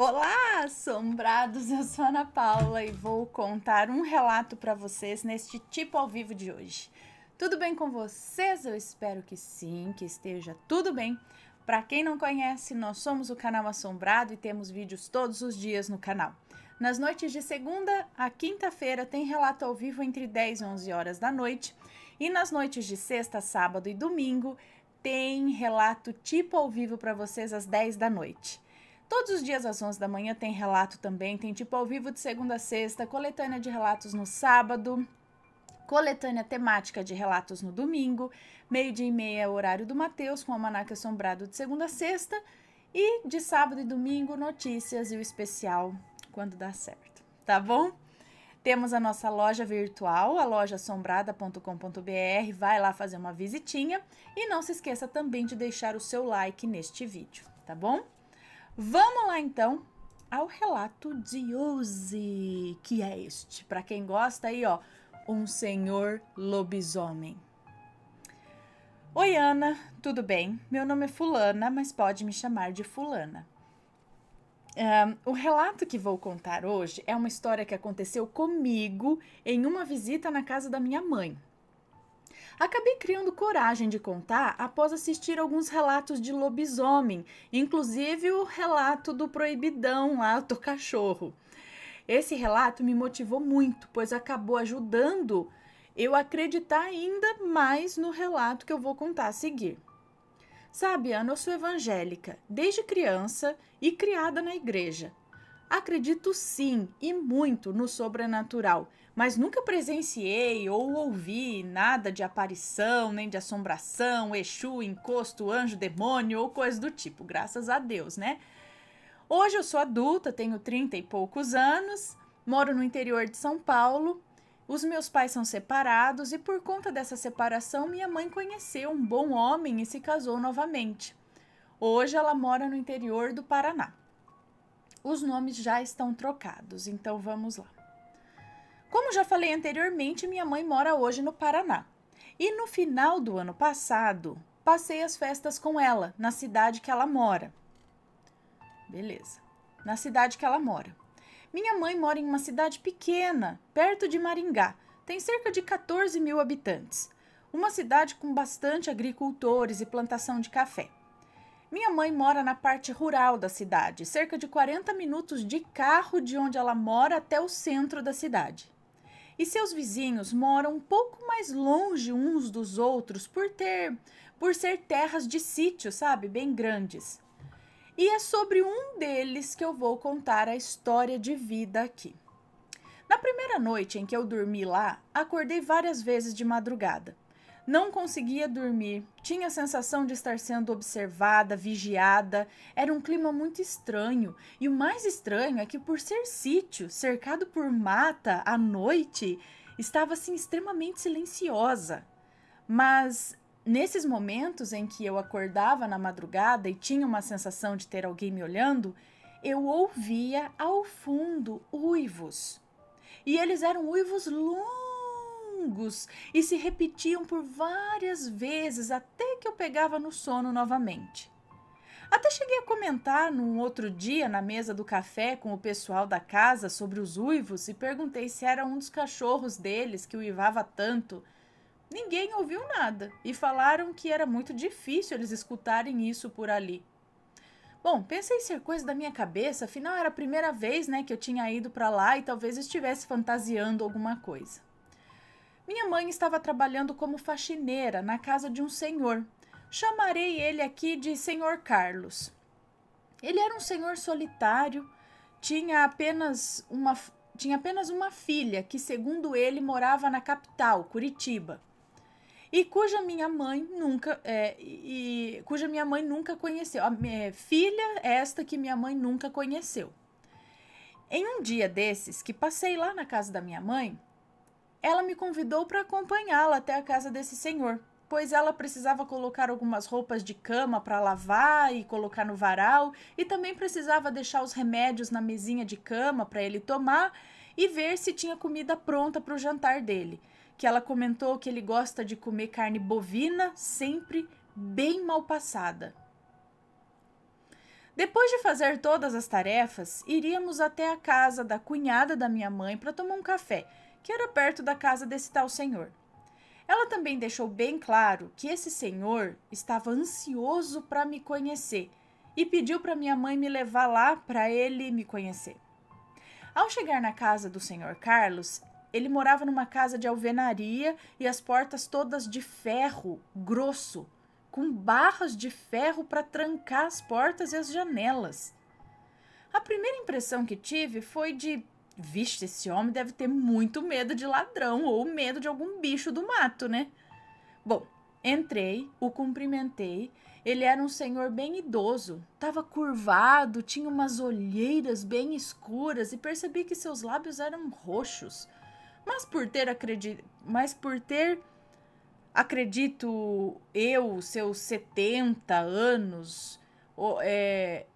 Olá, assombrados! Eu sou a Ana Paula e vou contar um relato para vocês neste tipo ao vivo de hoje. Tudo bem com vocês? Eu espero que sim, que esteja tudo bem. Para quem não conhece, nós somos o canal Assombrado e temos vídeos todos os dias no canal. Nas noites de segunda a quinta-feira tem relato ao vivo entre 10 e 11 horas da noite, e nas noites de sexta, sábado e domingo tem relato tipo ao vivo para vocês às 10 da noite. Todos os dias às 11 da manhã tem relato também, tem tipo ao vivo de segunda a sexta, coletânea de relatos no sábado, coletânea temática de relatos no domingo, meio-dia e meia é horário do Mateus com a Almanac Assombrado de segunda a sexta e de sábado e domingo notícias e o especial quando dá certo, tá bom? Temos a nossa loja virtual, a lojasombrada.com.br, vai lá fazer uma visitinha e não se esqueça também de deixar o seu like neste vídeo, tá bom? Vamos lá então ao relato de hoje, que é este. Para quem gosta aí, ó, um senhor lobisomem. Oi, Ana, tudo bem? Meu nome é Fulana, mas pode me chamar de Fulana. Um, o relato que vou contar hoje é uma história que aconteceu comigo em uma visita na casa da minha mãe. Acabei criando coragem de contar após assistir alguns relatos de lobisomem, inclusive o relato do proibidão lá do cachorro. Esse relato me motivou muito, pois acabou ajudando eu acreditar ainda mais no relato que eu vou contar a seguir. Sabe, Ana, eu sou evangélica, desde criança e criada na igreja. Acredito sim e muito no sobrenatural, mas nunca presenciei ou ouvi nada de aparição, nem de assombração, Exu, encosto, anjo, demônio ou coisa do tipo, graças a Deus, né? Hoje eu sou adulta, tenho 30 e poucos anos, moro no interior de São Paulo. Os meus pais são separados e por conta dessa separação, minha mãe conheceu um bom homem e se casou novamente. Hoje ela mora no interior do Paraná. Os nomes já estão trocados, então vamos lá. Como já falei anteriormente, minha mãe mora hoje no Paraná. E no final do ano passado, passei as festas com ela, na cidade que ela mora. Beleza. Na cidade que ela mora. Minha mãe mora em uma cidade pequena, perto de Maringá. Tem cerca de 14 mil habitantes. Uma cidade com bastante agricultores e plantação de café. Minha mãe mora na parte rural da cidade, cerca de 40 minutos de carro de onde ela mora até o centro da cidade e seus vizinhos moram um pouco mais longe uns dos outros por ter por ser terras de sítio, sabe, bem grandes. E é sobre um deles que eu vou contar a história de vida aqui. Na primeira noite em que eu dormi lá, acordei várias vezes de madrugada. Não conseguia dormir, tinha a sensação de estar sendo observada, vigiada. Era um clima muito estranho. E o mais estranho é que, por ser sítio, cercado por mata à noite, estava assim extremamente silenciosa. Mas nesses momentos em que eu acordava na madrugada e tinha uma sensação de ter alguém me olhando, eu ouvia ao fundo uivos. E eles eram uivos longos longos e se repetiam por várias vezes até que eu pegava no sono novamente. Até cheguei a comentar num outro dia na mesa do café com o pessoal da casa sobre os uivos e perguntei se era um dos cachorros deles que uivava tanto. Ninguém ouviu nada e falaram que era muito difícil eles escutarem isso por ali. Bom, pensei ser coisa da minha cabeça, afinal era a primeira vez, né, que eu tinha ido para lá e talvez estivesse fantasiando alguma coisa. Minha mãe estava trabalhando como faxineira na casa de um senhor. Chamarei ele aqui de Senhor Carlos. Ele era um senhor solitário, tinha apenas uma, tinha apenas uma filha que, segundo ele, morava na capital, Curitiba, e cuja minha mãe nunca é, e, cuja minha mãe nunca conheceu. A minha filha é esta que minha mãe nunca conheceu. Em um dia desses que passei lá na casa da minha mãe, ela me convidou para acompanhá-la até a casa desse senhor, pois ela precisava colocar algumas roupas de cama para lavar e colocar no varal, e também precisava deixar os remédios na mesinha de cama para ele tomar e ver se tinha comida pronta para o jantar dele. Que ela comentou que ele gosta de comer carne bovina, sempre bem mal passada. Depois de fazer todas as tarefas, iríamos até a casa da cunhada da minha mãe para tomar um café que era perto da casa desse tal senhor. Ela também deixou bem claro que esse senhor estava ansioso para me conhecer e pediu para minha mãe me levar lá para ele me conhecer. Ao chegar na casa do senhor Carlos, ele morava numa casa de alvenaria e as portas todas de ferro grosso, com barras de ferro para trancar as portas e as janelas. A primeira impressão que tive foi de Vixe, esse homem deve ter muito medo de ladrão ou medo de algum bicho do mato, né? Bom, entrei, o cumprimentei. Ele era um senhor bem idoso, estava curvado, tinha umas olheiras bem escuras e percebi que seus lábios eram roxos. Mas por ter acredito, mas por ter acredito eu, seus 70 anos, é,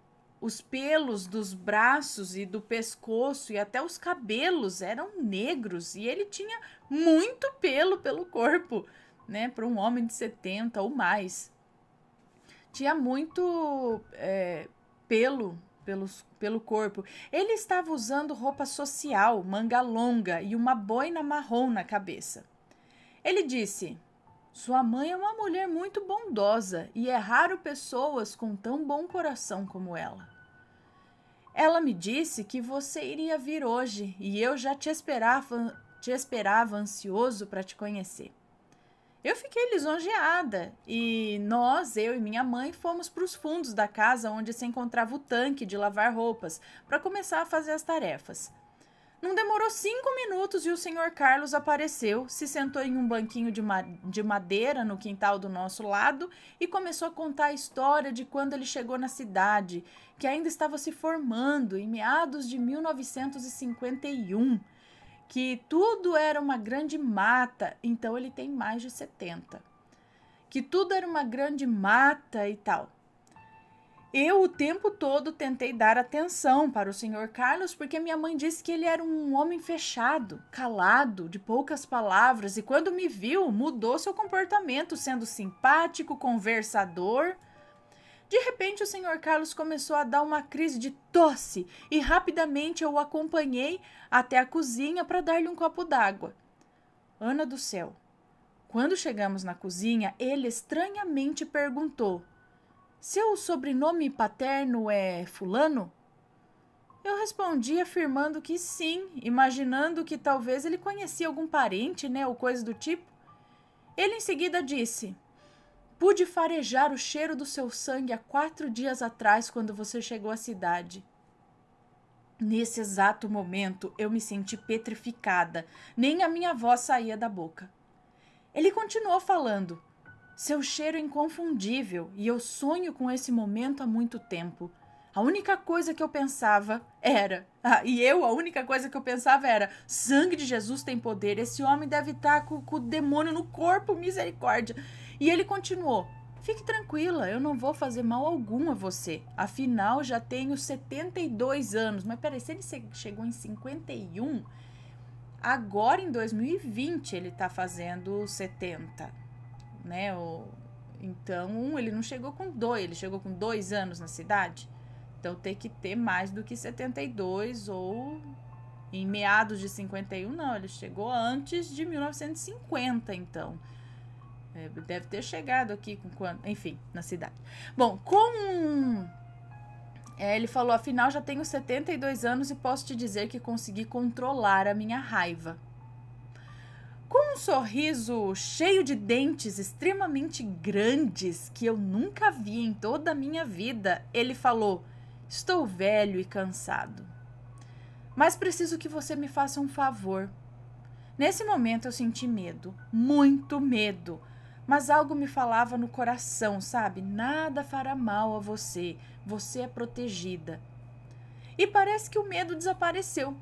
os pelos dos braços e do pescoço e até os cabelos eram negros e ele tinha muito pelo pelo corpo, né? Para um homem de 70 ou mais. Tinha muito é, pelo pelos, pelo corpo. Ele estava usando roupa social, manga longa e uma boina marrom na cabeça. Ele disse: sua mãe é uma mulher muito bondosa e é raro pessoas com tão bom coração como ela. Ela me disse que você iria vir hoje e eu já te esperava, te esperava ansioso para te conhecer. Eu fiquei lisonjeada e nós, eu e minha mãe, fomos para os fundos da casa onde se encontrava o tanque de lavar roupas para começar a fazer as tarefas. Não demorou cinco minutos e o senhor Carlos apareceu, se sentou em um banquinho de, ma de madeira no quintal do nosso lado e começou a contar a história de quando ele chegou na cidade, que ainda estava se formando em meados de 1951, que tudo era uma grande mata, então ele tem mais de 70. Que tudo era uma grande mata e tal. Eu o tempo todo tentei dar atenção para o senhor Carlos porque minha mãe disse que ele era um homem fechado, calado, de poucas palavras e quando me viu mudou seu comportamento, sendo simpático, conversador. De repente, o senhor Carlos começou a dar uma crise de tosse e rapidamente eu o acompanhei até a cozinha para dar-lhe um copo d'água. Ana do céu. Quando chegamos na cozinha, ele estranhamente perguntou: seu sobrenome paterno é Fulano? Eu respondi afirmando que sim, imaginando que talvez ele conhecia algum parente, né, ou coisa do tipo. Ele em seguida disse: Pude farejar o cheiro do seu sangue há quatro dias atrás, quando você chegou à cidade. Nesse exato momento, eu me senti petrificada, nem a minha voz saía da boca. Ele continuou falando. Seu cheiro é inconfundível e eu sonho com esse momento há muito tempo. A única coisa que eu pensava era, ah, e eu, a única coisa que eu pensava era: sangue de Jesus tem poder, esse homem deve estar tá com, com o demônio no corpo, misericórdia. E ele continuou: Fique tranquila, eu não vou fazer mal algum a você. Afinal, já tenho 72 anos. Mas peraí, se ele chegou em 51, agora em 2020 ele está fazendo 70 né? então, um, ele não chegou com dois, ele chegou com dois anos na cidade. Então, tem que ter mais do que 72 ou em meados de 51, não. Ele chegou antes de 1950, então. É, deve ter chegado aqui com quando. Enfim, na cidade. Bom, com. É, ele falou: afinal, já tenho 72 anos e posso te dizer que consegui controlar a minha raiva um sorriso cheio de dentes extremamente grandes que eu nunca vi em toda a minha vida, ele falou: Estou velho e cansado. Mas preciso que você me faça um favor. Nesse momento eu senti medo, muito medo. Mas algo me falava no coração, sabe? Nada fará mal a você, você é protegida. E parece que o medo desapareceu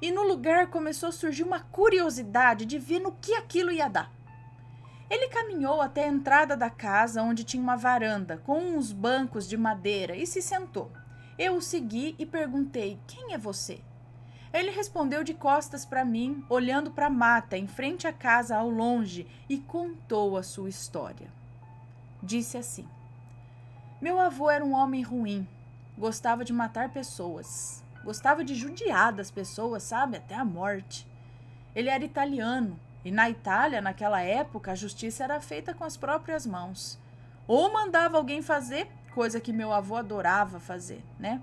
e no lugar começou a surgir uma curiosidade de ver no que aquilo ia dar. Ele caminhou até a entrada da casa, onde tinha uma varanda com uns bancos de madeira, e se sentou. Eu o segui e perguntei: Quem é você? Ele respondeu de costas para mim, olhando para a mata em frente à casa ao longe, e contou a sua história. Disse assim: Meu avô era um homem ruim, gostava de matar pessoas. Gostava de judiar das pessoas, sabe? Até a morte. Ele era italiano e na Itália, naquela época, a justiça era feita com as próprias mãos. Ou mandava alguém fazer, coisa que meu avô adorava fazer, né?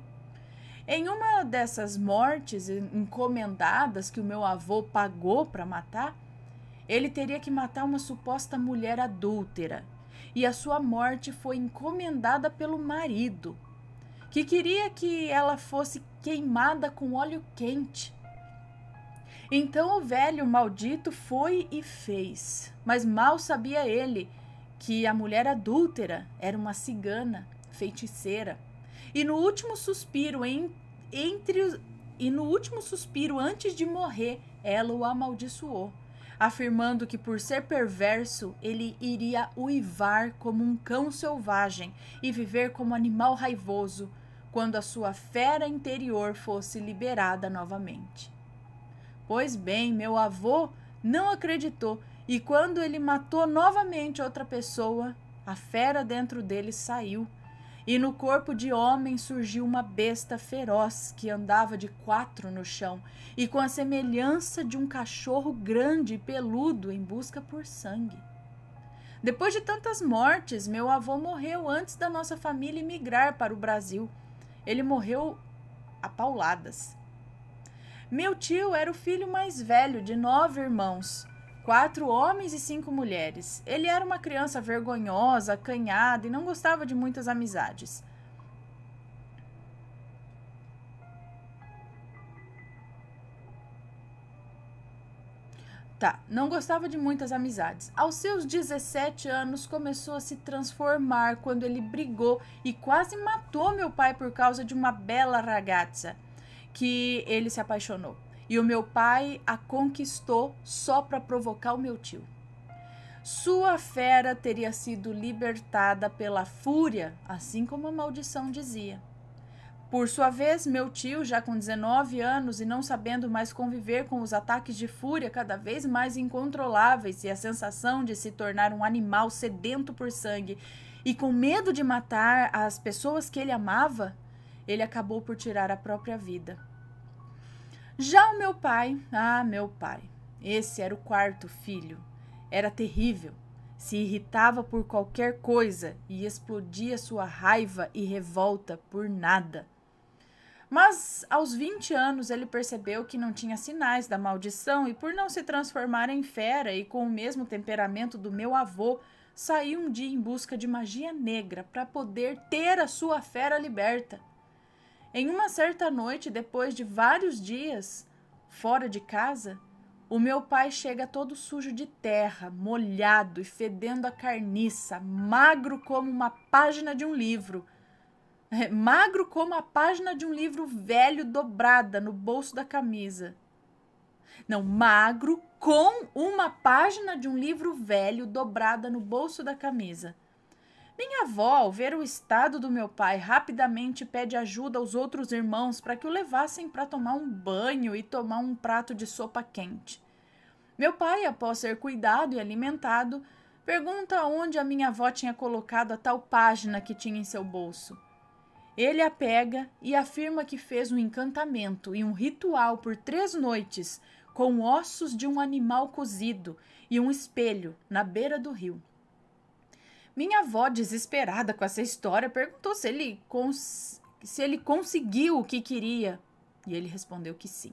Em uma dessas mortes encomendadas que o meu avô pagou para matar, ele teria que matar uma suposta mulher adúltera. E a sua morte foi encomendada pelo marido, que queria que ela fosse queimada com óleo quente. Então o velho maldito foi e fez, mas mal sabia ele que a mulher adúltera era uma cigana, feiticeira. E no último suspiro em, entre os, e no último suspiro antes de morrer, ela o amaldiçoou, afirmando que por ser perverso, ele iria uivar como um cão selvagem e viver como animal raivoso quando a sua fera interior fosse liberada novamente. Pois bem, meu avô não acreditou e quando ele matou novamente outra pessoa, a fera dentro dele saiu. E no corpo de homem surgiu uma besta feroz que andava de quatro no chão e com a semelhança de um cachorro grande e peludo em busca por sangue. Depois de tantas mortes, meu avô morreu antes da nossa família emigrar para o Brasil. Ele morreu a pauladas. Meu tio era o filho mais velho de nove irmãos, quatro homens e cinco mulheres. Ele era uma criança vergonhosa, acanhada e não gostava de muitas amizades. Tá, não gostava de muitas amizades. Aos seus 17 anos começou a se transformar quando ele brigou e quase matou meu pai por causa de uma bela ragazza que ele se apaixonou. E o meu pai a conquistou só para provocar o meu tio. Sua fera teria sido libertada pela fúria, assim como a maldição dizia. Por sua vez, meu tio, já com 19 anos e não sabendo mais conviver com os ataques de fúria cada vez mais incontroláveis e a sensação de se tornar um animal sedento por sangue e com medo de matar as pessoas que ele amava, ele acabou por tirar a própria vida. Já o meu pai, ah, meu pai, esse era o quarto filho. Era terrível, se irritava por qualquer coisa e explodia sua raiva e revolta por nada. Mas aos 20 anos ele percebeu que não tinha sinais da maldição e, por não se transformar em fera e com o mesmo temperamento do meu avô, saiu um dia em busca de magia negra para poder ter a sua fera liberta. Em uma certa noite, depois de vários dias fora de casa, o meu pai chega todo sujo de terra, molhado e fedendo a carniça, magro como uma página de um livro é, magro como a página de um livro velho dobrada no bolso da camisa. Não, magro com uma página de um livro velho dobrada no bolso da camisa. Minha avó, ao ver o estado do meu pai, rapidamente pede ajuda aos outros irmãos para que o levassem para tomar um banho e tomar um prato de sopa quente. Meu pai, após ser cuidado e alimentado, pergunta onde a minha avó tinha colocado a tal página que tinha em seu bolso. Ele a pega e afirma que fez um encantamento e um ritual por três noites com ossos de um animal cozido e um espelho na beira do rio. Minha avó, desesperada com essa história, perguntou se ele, cons se ele conseguiu o que queria. E ele respondeu que sim.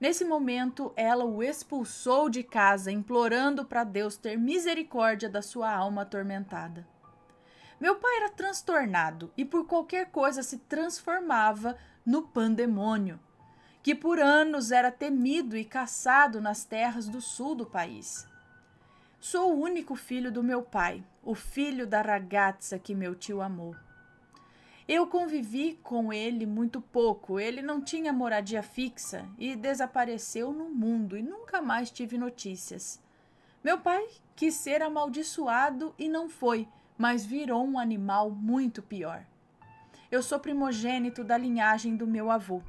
Nesse momento, ela o expulsou de casa, implorando para Deus ter misericórdia da sua alma atormentada. Meu pai era transtornado e por qualquer coisa se transformava no pandemônio, que por anos era temido e caçado nas terras do sul do país. Sou o único filho do meu pai, o filho da ragazza que meu tio amou. Eu convivi com ele muito pouco, ele não tinha moradia fixa e desapareceu no mundo e nunca mais tive notícias. Meu pai quis ser amaldiçoado e não foi mas virou um animal muito pior. Eu sou primogênito da linhagem do meu avô,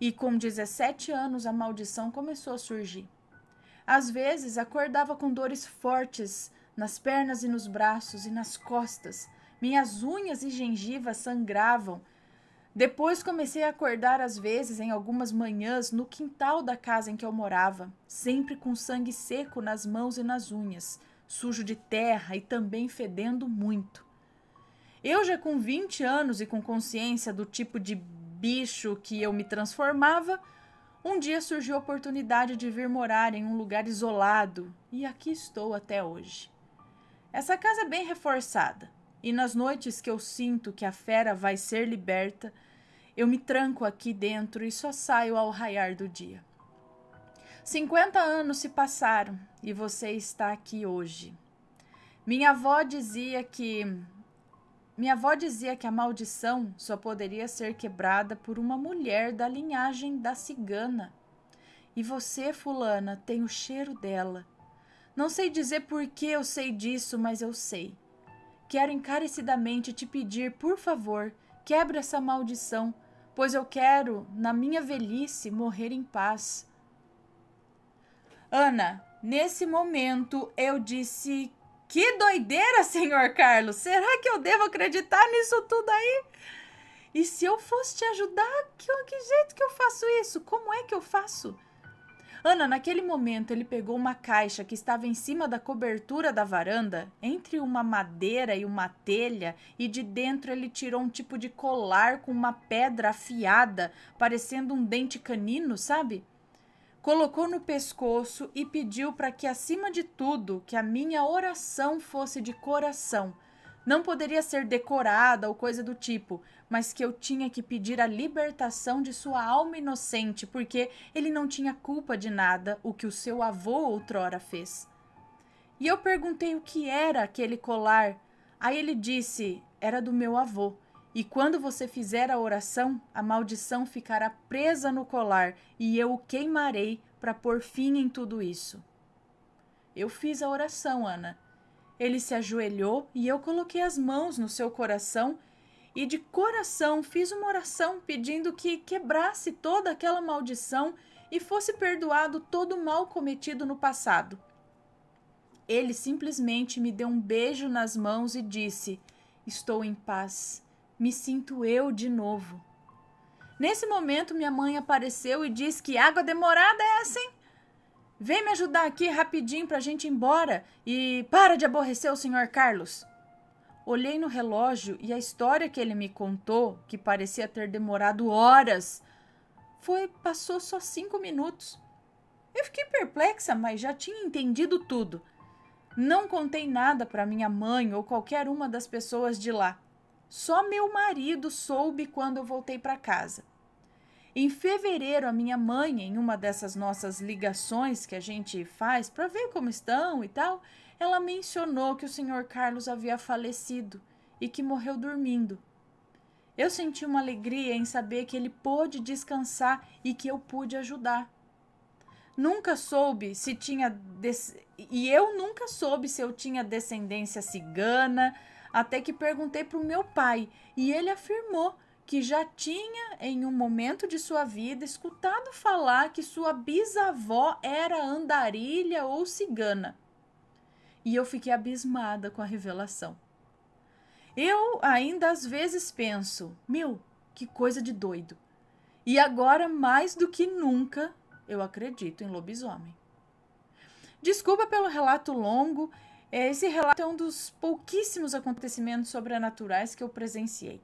e com 17 anos a maldição começou a surgir. Às vezes acordava com dores fortes nas pernas e nos braços e nas costas. Minhas unhas e gengivas sangravam. Depois comecei a acordar às vezes em algumas manhãs no quintal da casa em que eu morava, sempre com sangue seco nas mãos e nas unhas sujo de terra e também fedendo muito. Eu já com 20 anos e com consciência do tipo de bicho que eu me transformava, um dia surgiu a oportunidade de vir morar em um lugar isolado e aqui estou até hoje. Essa casa é bem reforçada e nas noites que eu sinto que a fera vai ser liberta, eu me tranco aqui dentro e só saio ao raiar do dia. 50 anos se passaram e você está aqui hoje. Minha avó dizia que minha avó dizia que a maldição só poderia ser quebrada por uma mulher da linhagem da cigana. E você, fulana, tem o cheiro dela. Não sei dizer por que eu sei disso, mas eu sei. Quero encarecidamente te pedir, por favor, quebre essa maldição, pois eu quero, na minha velhice, morrer em paz Ana, nesse momento eu disse: Que doideira, senhor Carlos! Será que eu devo acreditar nisso tudo aí? E se eu fosse te ajudar, que, que jeito que eu faço isso? Como é que eu faço? Ana, naquele momento ele pegou uma caixa que estava em cima da cobertura da varanda, entre uma madeira e uma telha, e de dentro ele tirou um tipo de colar com uma pedra afiada, parecendo um dente canino, sabe? colocou no pescoço e pediu para que, acima de tudo, que a minha oração fosse de coração. Não poderia ser decorada ou coisa do tipo, mas que eu tinha que pedir a libertação de sua alma inocente, porque ele não tinha culpa de nada o que o seu avô outrora fez. E eu perguntei o que era aquele colar. Aí ele disse: era do meu avô. E quando você fizer a oração, a maldição ficará presa no colar e eu o queimarei para pôr fim em tudo isso. Eu fiz a oração, Ana. Ele se ajoelhou e eu coloquei as mãos no seu coração e de coração fiz uma oração pedindo que quebrasse toda aquela maldição e fosse perdoado todo o mal cometido no passado. Ele simplesmente me deu um beijo nas mãos e disse: Estou em paz. Me sinto eu de novo. Nesse momento, minha mãe apareceu e disse que água demorada é assim. Vem me ajudar aqui rapidinho para a gente ir embora e para de aborrecer o senhor Carlos. Olhei no relógio e a história que ele me contou, que parecia ter demorado horas, foi passou só cinco minutos. Eu fiquei perplexa, mas já tinha entendido tudo. Não contei nada para minha mãe ou qualquer uma das pessoas de lá. Só meu marido soube quando eu voltei para casa. Em fevereiro, a minha mãe, em uma dessas nossas ligações que a gente faz para ver como estão e tal, ela mencionou que o senhor Carlos havia falecido e que morreu dormindo. Eu senti uma alegria em saber que ele pôde descansar e que eu pude ajudar. Nunca soube se tinha. Des... E eu nunca soube se eu tinha descendência cigana, até que perguntei para o meu pai e ele afirmou que já tinha, em um momento de sua vida, escutado falar que sua bisavó era andarilha ou cigana. E eu fiquei abismada com a revelação. Eu ainda às vezes penso, meu, que coisa de doido. E agora, mais do que nunca, eu acredito em lobisomem. Desculpa pelo relato longo, é, esse relato é um dos pouquíssimos acontecimentos sobrenaturais que eu presenciei.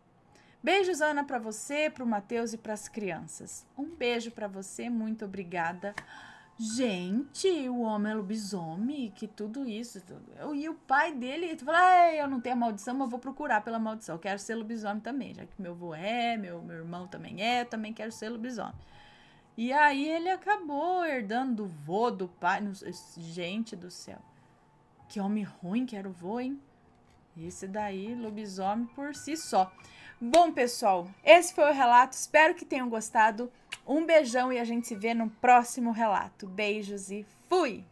Beijos, Ana, para você, para o Matheus e para as crianças. Um beijo para você, muito obrigada. Gente, o homem é lobisomem, que tudo isso. Tudo. Eu, e o pai dele, tu fala, eu não tenho a maldição, mas vou procurar pela maldição. Eu quero ser lobisomem também, já que meu avô é, meu, meu irmão também é, também quero ser lobisomem. E aí ele acabou herdando do vô, do pai. Gente do céu. Que homem ruim que era o vô, hein? Esse daí, lobisomem por si só. Bom, pessoal, esse foi o relato. Espero que tenham gostado. Um beijão e a gente se vê no próximo relato. Beijos e fui!